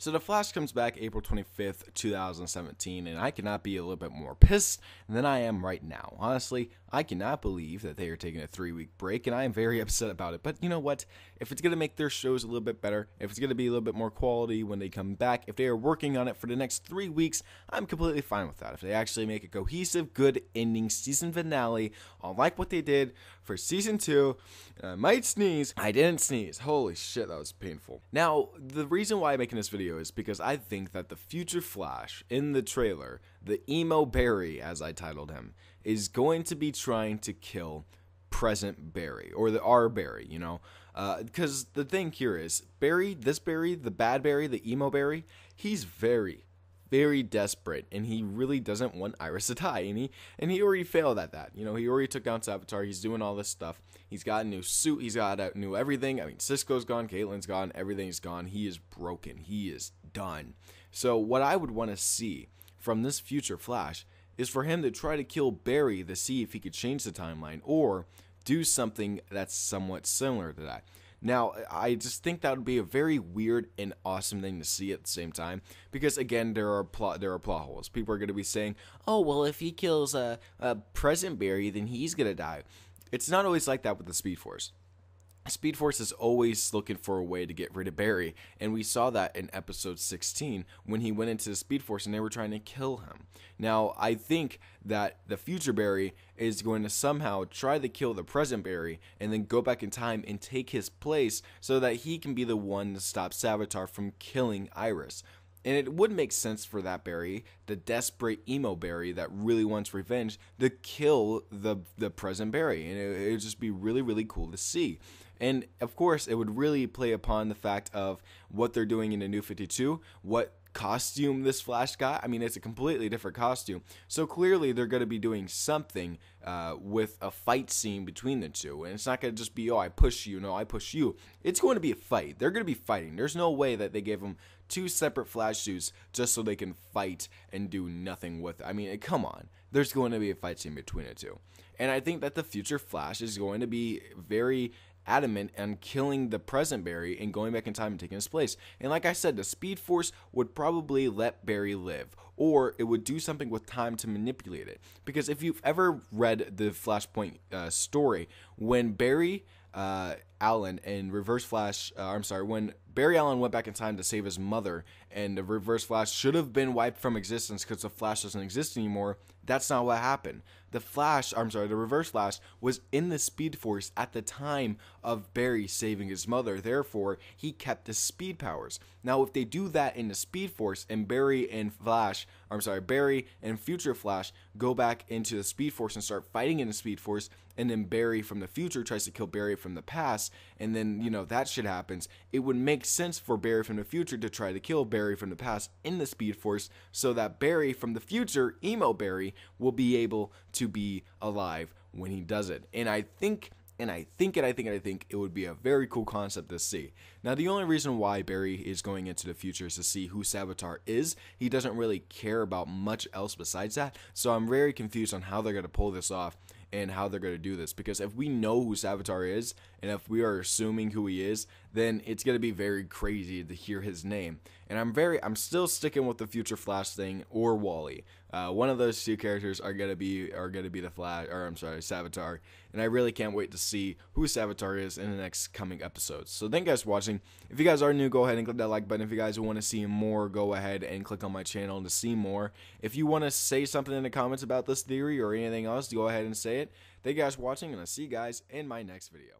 So The Flash comes back April 25th, 2017, and I cannot be a little bit more pissed than I am right now. Honestly, I cannot believe that they are taking a three week break, and I am very upset about it. But you know what? If it's going to make their shows a little bit better, if it's going to be a little bit more quality when they come back, if they are working on it for the next three weeks, I'm completely fine with that. If they actually make a cohesive, good ending season finale, i like what they did for season two. And I might sneeze. I didn't sneeze. Holy shit, that was painful. Now, the reason why I'm making this video is because I think that the future Flash in the trailer the emo Barry, as I titled him, is going to be trying to kill present Barry or the R Barry, you know. Because uh, the thing here is Barry, this Barry, the bad Barry, the emo Barry, he's very, very desperate, and he really doesn't want Iris to die. And he and he already failed at that. You know, he already took down Savitar. He's doing all this stuff. He's got a new suit. He's got a new everything. I mean, Cisco's gone. Caitlin's gone. Everything's gone. He is broken. He is done. So what I would want to see from this future Flash is for him to try to kill Barry to see if he could change the timeline or do something that's somewhat similar to that. Now, I just think that would be a very weird and awesome thing to see at the same time because again, there are plot there are plot holes. People are going to be saying, "Oh, well, if he kills a, uh, a uh, present Barry, then he's going to die." It's not always like that with the Speed Force. Speed Force is always looking for a way to get rid of Barry, and we saw that in episode 16 when he went into the Speed Force and they were trying to kill him. Now, I think that the future Barry is going to somehow try to kill the present Barry and then go back in time and take his place so that he can be the one to stop Savitar from killing Iris. And it would make sense for that Barry, the desperate emo Barry that really wants revenge, to kill the the present Barry, and it, it would just be really really cool to see. And of course, it would really play upon the fact of what they're doing in the New Fifty Two, what costume this Flash got. I mean, it's a completely different costume. So clearly, they're going to be doing something uh, with a fight scene between the two. And it's not going to just be, oh, I push you, no, I push you. It's going to be a fight. They're going to be fighting. There's no way that they gave them two separate Flash suits just so they can fight and do nothing with it. I mean, come on. There's going to be a fight scene between the two. And I think that the future Flash is going to be very adamant on killing the present Barry and going back in time and taking his place. And like I said, the Speed Force would probably let Barry live, or it would do something with time to manipulate it. Because if you've ever read the Flashpoint uh, story, when Barry uh, Allen and Reverse Flash. Uh, I'm sorry, when Barry Allen went back in time to save his mother, and the Reverse Flash should have been wiped from existence because the Flash doesn't exist anymore. That's not what happened. The Flash, I'm sorry, the Reverse Flash was in the Speed Force at the time of Barry saving his mother. Therefore, he kept the speed powers. Now, if they do that in the Speed Force and Barry and Flash, I'm sorry, Barry and Future Flash go back into the Speed Force and start fighting in the Speed Force, and then Barry from the future tries to kill Barry from the past, and then you know that shit happens. It would make sense for Barry from the future to try to kill Barry from the past in the Speed Force, so that Barry from the future, emo Barry, will be able to be alive when he does it. And I think and I think it, I think it, I think it would be a very cool concept to see. Now, the only reason why Barry is going into the future is to see who Savitar is. He doesn't really care about much else besides that, so I'm very confused on how they're going to pull this off and how they're going to do this because if we know who Savitar is and if we are assuming who he is, then it's going to be very crazy to hear his name. And I'm very, I'm still sticking with the future Flash thing or Wally. Uh, one of those two characters are gonna be are gonna be the Flash, or I'm sorry, Savitar. And I really can't wait to see who Savitar is in the next coming episodes. So thank you guys for watching. If you guys are new, go ahead and click that like button. If you guys want to see more, go ahead and click on my channel to see more. If you want to say something in the comments about this theory or anything else, go ahead and say it. Thank you guys for watching, and I'll see you guys in my next video.